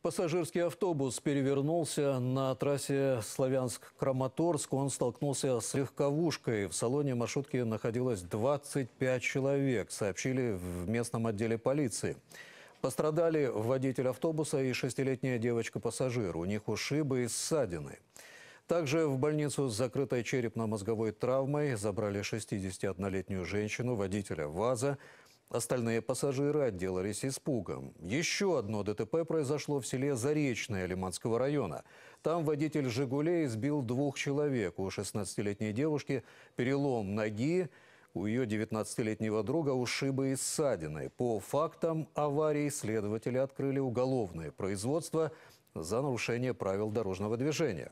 Пассажирский автобус перевернулся на трассе Славянск-Краматорск. Он столкнулся с легковушкой. В салоне маршрутки находилось 25 человек, сообщили в местном отделе полиции. Пострадали водитель автобуса и шестилетняя девочка-пассажир. У них ушибы и ссадины. Также в больницу с закрытой черепно-мозговой травмой забрали 61-летнюю женщину, водителя ВАЗа, Остальные пассажиры отделались испугом. Еще одно ДТП произошло в селе Заречное Лиманского района. Там водитель «Жигулей» сбил двух человек. У 16-летней девушки перелом ноги, у ее 19-летнего друга ушибы и ссадины. По фактам аварии следователи открыли уголовное производство за нарушение правил дорожного движения.